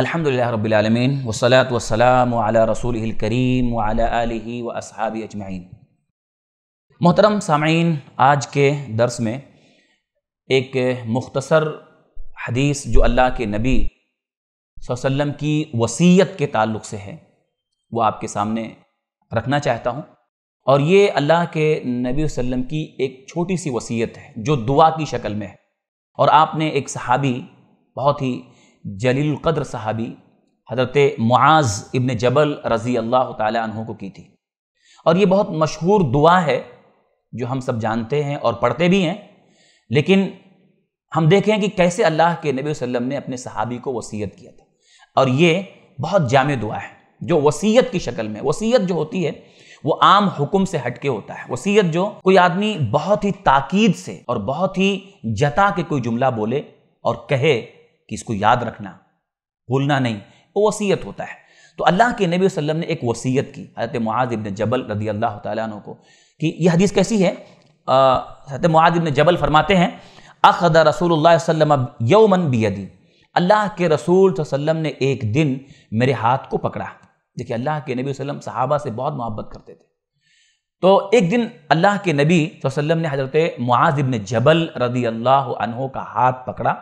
अल्हम्दुलिल्लाह रब्बिल आलमीन वसलात वसलाम वाला रसूल करीम वाला आलि व असहाबी अजमाइन मोहतरम सामीन आज के दर्स में एक मुख्तसर हदीस जो अल्लाह के नबी वसल्लम की वसीयत के ताल्लुक से है वो आपके सामने रखना चाहता हूँ और ये अल्लाह के नबी वसल्लम की एक छोटी सी वसीयत है जो दुआ की शक्ल में है और आपने एक सहाबी बहुत ही जलील कद्र साहबी हजरत मुआज़ इबन जबल रज़ी अल्लाह तहों को की थी और ये बहुत मशहूर दुआ है जो हम सब जानते हैं और पढ़ते भी हैं लेकिन हम देखें कि कैसे अल्लाह के नबी वसल्लम ने अपने सहाबी को वसीयत किया था और ये बहुत जाम दुआ है जो वसीयत की शक्ल में वसीयत जो होती है वो आम हुक्म से हटके होता है वसीयत जो कोई आदमी बहुत ही ताकीद से और बहुत ही जता के कोई जुमला बोले और कहे कि इसको याद रखना भूलना नहीं वो वसीयत होता है तो अल्लाह के नबी वसल्लम ने एक वसीयत की हजरत मुआज इबन जबल रदी अल्लाह तु को कि यह हदीस कैसी है हजरत मुआज इबन जबल फरमाते हैं अखद रसूल यौमन बियदी अल्लाह के रसूल वसल्लम ने एक दिन मेरे हाथ को पकड़ा देखिए अल्लाह के नबी वसल्लम सहाबा से बहुत मोहब्बत करते थे तो एक दिन अल्लाह के नबी वसल्लम ने हज़रत मुआज इबन जबल रदी अल्लाह का हाथ पकड़ा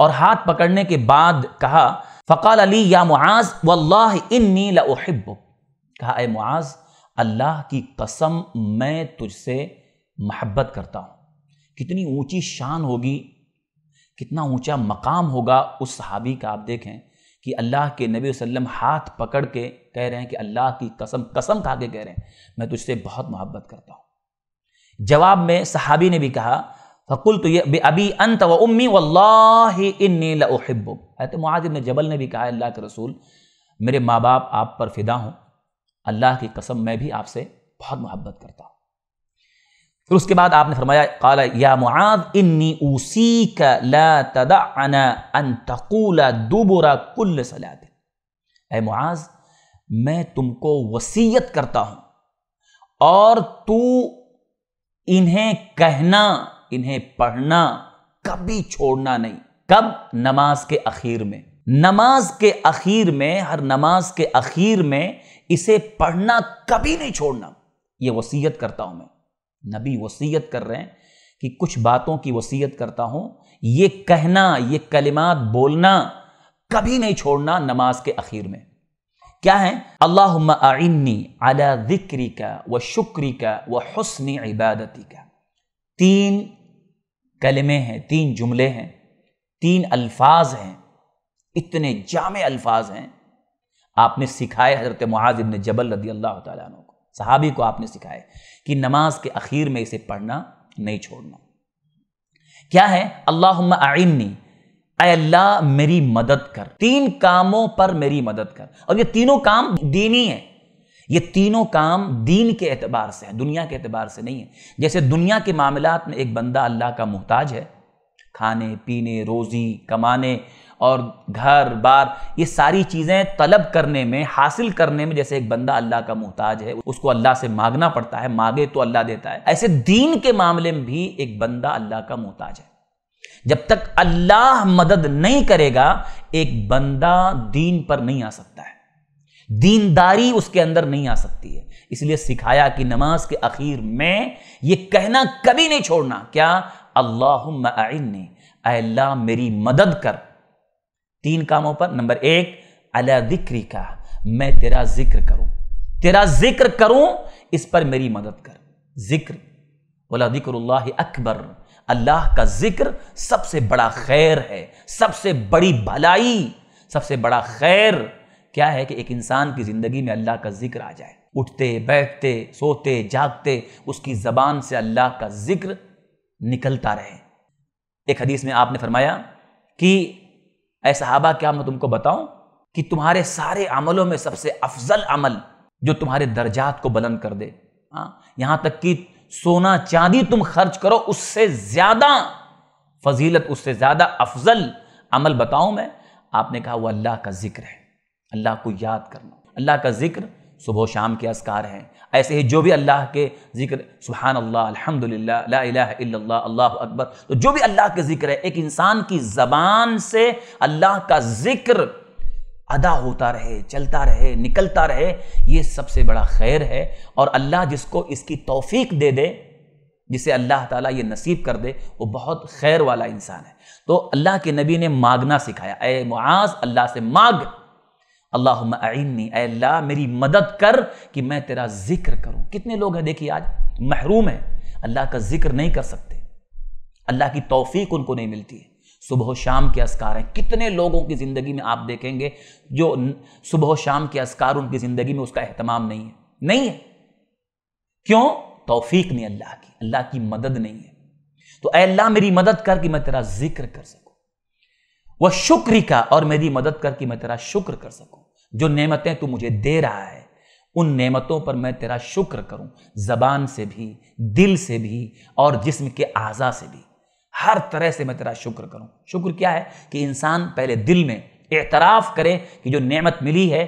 और हाथ पकड़ने के बाद कहा फ़काल अली या मुआज वल्लाह इन्नी कहा ए मुआज अल्लाह की कसम मैं तुझसे महब्बत करता हूँ कितनी ऊंची शान होगी कितना ऊंचा मकाम होगा उस सहाबी का आप देखें कि अल्लाह के नबी वसल्लम हाथ पकड़ के कह रहे हैं कि अल्लाह की कसम कसम खा के कह रहे हैं मैं तुझसे बहुत मोहब्बत करता हूँ जवाब में सहाबी ने भी कहा फ़कुल तो ये अभी अंत व उम्मी वल्लाहिब्ब मुआज ने जबल ने भी कहा अल्लाह के रसूल मेरे माँ बाप आप पर फिदा हूँ अल्लाह की कसम मैं भी आपसे बहुत मोहब्बत करता हूँ फिर उसके बाद आपने फरमाया काला या मुआद इन्नी उसी का ला तदाना अन तकूला दुबरा कुल सलात ए मुआज मैं तुमको वसीयत करता हूँ और तू इन्हें कहना इन्हें पढ़ना कभी छोड़ना नहीं कब नमाज के अखीर में नमाज के अखीर में हर नमाज के अखीर में इसे पढ़ना कभी नहीं छोड़ना ये वसीयत करता हूं मैं नबी वसीयत कर रहे हैं कि कुछ बातों की वसीयत करता हूं ये कहना ये कलिमात बोलना कभी नहीं छोड़ना नमाज के अखीर में क्या है अल्लाह आइन्नी अला जिक्री का व शुक्री का व हसन इबादती का तीन कलमे हैं तीन जुमले हैं तीन अल्फाज हैं इतने जाम अल्फाज हैं आपने सिखाए हज़रत महाजिब ने जबल रदी अल्लाह तु को सहाबी को आपने सिखाए कि नमाज के आखिर में इसे पढ़ना नहीं छोड़ना क्या है अल्लाह आइनी अल्लाह मेरी मदद कर तीन कामों पर मेरी मदद कर और ये तीनों काम दीनी है ये तीनों काम दीन के एतबार से हैं दुनिया के एतबार से नहीं है जैसे दुनिया के मामला में एक बंदा अल्लाह का मोहताज है खाने पीने रोज़ी कमाने और घर बार ये सारी चीज़ें तलब करने में हासिल करने में जैसे एक बंदा अल्लाह का मोहताज है उसको अल्लाह से मांगना पड़ता है मांगे तो अल्लाह देता है ऐसे दीन के मामले में भी एक बंदा अल्लाह का मोहताज है जब तक अल्लाह मदद नहीं करेगा एक बंदा दीन पर नहीं आ सकता है दीनदारी उसके अंदर नहीं आ सकती है इसलिए सिखाया कि नमाज के आखिर में यह कहना कभी नहीं छोड़ना क्या अल्लाह ने अल्लाह मेरी मदद कर तीन कामों पर नंबर एक अला जिक्री का मैं तेरा जिक्र करूं तेरा जिक्र करूं इस पर मेरी मदद कर जिक्र वाला जिक्र अकबर अल्लाह का जिक्र सबसे बड़ा खैर है सबसे बड़ी भलाई सबसे बड़ा खैर क्या है कि एक इंसान की ज़िंदगी में अल्लाह का जिक्र आ जाए उठते बैठते सोते जागते उसकी ज़बान से अल्लाह का जिक्र निकलता रहे एक हदीस में आपने फरमाया कि ऐसा सहाबा क्या मैं तुमको बताऊं कि तुम्हारे सारे अमलों में सबसे अफजल अमल जो तुम्हारे दर्जात को बुलंद कर दे हाँ यहाँ तक कि सोना चांदी तुम खर्च करो उससे ज़्यादा फजीलत उससे ज़्यादा अफजल अमल बताऊं मैं आपने कहा वो अल्लाह का जिक्र है अल्लाह को याद करना अल्लाह का जिक्र सुबह शाम के असकार हैं ऐसे ही जो भी अल्लाह के जिक्र सुबहान अल्लाह अलहमदिल्ला अल्लाह अकबर तो जो भी अल्लाह के जिक्र है एक इंसान की ज़बान से अल्लाह का जिक्र अदा होता रहे चलता रहे निकलता रहे ये सबसे बड़ा खैर है और अल्लाह जिसको इसकी तौफीक दे दे जिसे अल्लाह ताला ये नसीब कर दे वो बहुत खैर वाला इंसान है तो अल्लाह के नबी ने मांगना सिखाया ए मुआज अल्लाह से मांग अल्लाह आइनी अल्लाह मेरी मदद कर कि मैं तेरा जिक्र करूँ कितने लोग हैं देखिए आज महरूम है अल्लाह का जिक्र नहीं कर सकते अल्लाह की तोफीक उनको नहीं मिलती है सुबह शाम के असकार हैं कितने लोगों की ज़िंदगी में आप देखेंगे जो सुबह शाम के असकार उनकी ज़िंदगी में उसका अहतमाम नहीं है नहीं है क्यों तोफ़ीक नहीं अल्लाह की अल्लाह की मदद नहीं है तो अल्लाह मेरी मदद कर कि मैं तेरा जिक्र कर सकूं वह शुक्र का और मेरी मदद कर कि मैं तेरा शुक्र कर सकूं जो नेमतें तू मुझे दे रहा है उन नेमतों पर मैं तेरा शुक्र करूं जबान से भी दिल से भी और जिस्म के आज़ा से भी हर तरह से मैं तेरा शुक्र करूं शुक्र क्या है कि इंसान पहले दिल में एतराफ़ करे कि जो नेमत मिली है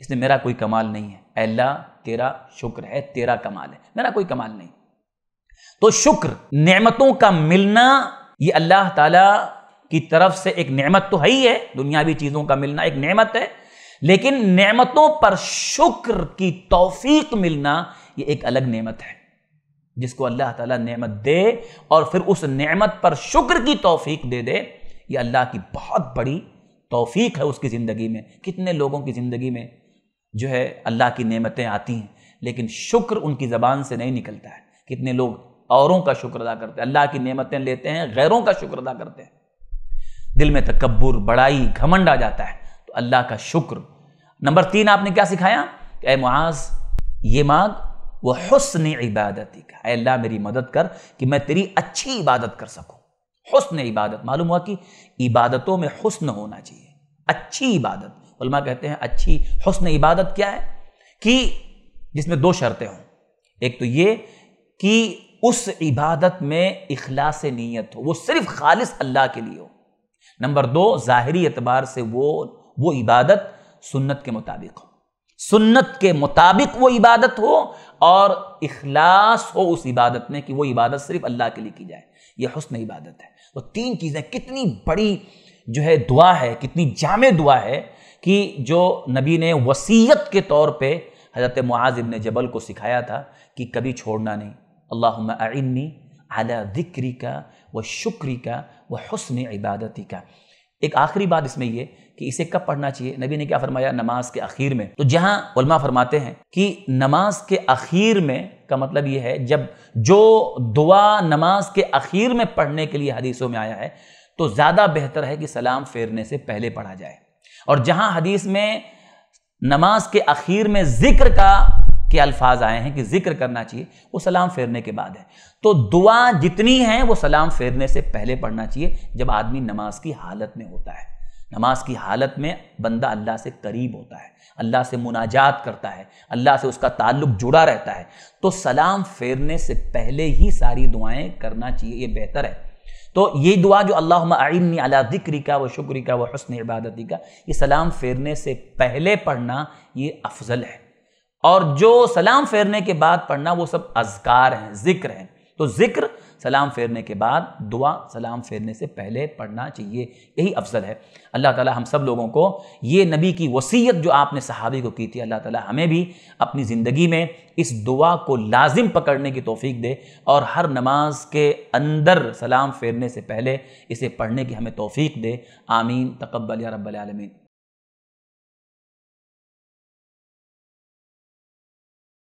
इसमें मेरा कोई कमाल नहीं है अल्लाह तेरा शुक्र है तेरा कमाल है मेरा कोई कमाल नहीं तो शुक्र नेमतों का मिलना ये अल्लाह ताला की तरफ से एक नेमत तो है ही है दुनियावी चीज़ों का मिलना एक नेमत है लेकिन नेमतों पर शुक्र की तौफीक मिलना ये एक अलग नेमत है जिसको अल्लाह ताला नेमत दे और फिर उस नेमत पर शुक्र की तौफीक दे दे ये अल्लाह की बहुत बड़ी तौफीक है उसकी ज़िंदगी में कितने लोगों की ज़िंदगी में जो है अल्लाह की नेमतें आती हैं लेकिन शुक्र उनकी ज़बान से नहीं निकलता है कितने लोग औरों का शुक्र अदा करते हैं अल्लाह की नेमतें लेते हैं गैरों का शुक्र अदा करते हैं दिल में तकबर बड़ाई घमंड आ जाता है तो अल्लाह का शुक्र नंबर तीन आपने क्या सिखाया कि मुआज ये मांग वह हसन इबादती का अल्लाह मेरी मदद कर कि मैं तेरी अच्छी इबादत कर सकूँ हसन इबादत मालूम हुआ कि इबादतों में हसन होना चाहिए अच्छी इबादत उलमा कहते हैं अच्छी हसन इबादत क्या है कि जिसमें दो शर्तें हों एक तो ये कि उस इबादत में अखलास नीयत हो वो सिर्फ खालिस अल्लाह के लिए हो नंबर दो ज़ाहरी एतबार से वो वो इबादत सुन्नत के मुताबिक हो सुन्नत के मुताबिक वो इबादत हो और इखलास हो उस इबादत में कि वो इबादत सिर्फ अल्लाह के लिए की जाए ये हसन इबादत है तो तीन चीज़ें कितनी बड़ी जो है दुआ है कितनी जाम दुआ है कि जो नबी ने वसीयत के तौर पे हज़रत मुआज ने जबल को सिखाया था कि कभी छोड़ना नहीं अल्लाह आइन्नी अला ज़िक्री का व शुक्री का व हसन इबादती का एक आखिरी बात इसमें यह कि इसे कब पढ़ना चाहिए नबी ने क्या फरमाया नमाज के आखिर में तो जहां उलमा फरमाते हैं कि नमाज के आखिर में का मतलब यह है जब जो दुआ नमाज के आखिर में पढ़ने के लिए हदीसों में आया है तो ज़्यादा बेहतर है कि सलाम फेरने से पहले पढ़ा जाए और जहां हदीस में नमाज के आखिर में जिक्र का के अल्फाज आए हैं कि जिक्र करना चाहिए वो सलाम फेरने के बाद है तो दुआ जितनी है वो सलाम फेरने से पहले पढ़ना चाहिए जब आदमी नमाज की हालत में होता है नमाज की हालत में बंदा अल्लाह से करीब होता है अल्लाह से मुनाजात करता है अल्लाह से उसका ताल्लुक जुड़ा रहता है तो सलाम फेरने से पहले ही सारी दुआएं करना चाहिए ये बेहतर है तो ये दुआ जो अल्लाह आइनी अला दिक्री का व शुक्री का व हसन इबादती का ये सलाम फेरने से पहले पढ़ना ये अफजल है और जो सलाम फेरने के बाद पढ़ना वो सब अजकार हैं जिक्र हैं तो जिक्र सलाम फेरने के बाद दुआ सलाम फेरने से पहले पढ़ना चाहिए यही अफसर है अल्लाह ताला हम सब लोगों को ये नबी की वसीयत जो आपने सहाबी को की थी अल्लाह ताला हमें भी अपनी ज़िंदगी में इस दुआ को लाजिम पकड़ने की तोफ़ी दे और हर नमाज के अंदर सलाम फेरने से पहले इसे पढ़ने की हमें तोफ़ी दे आमीन तकबल या रबालमीन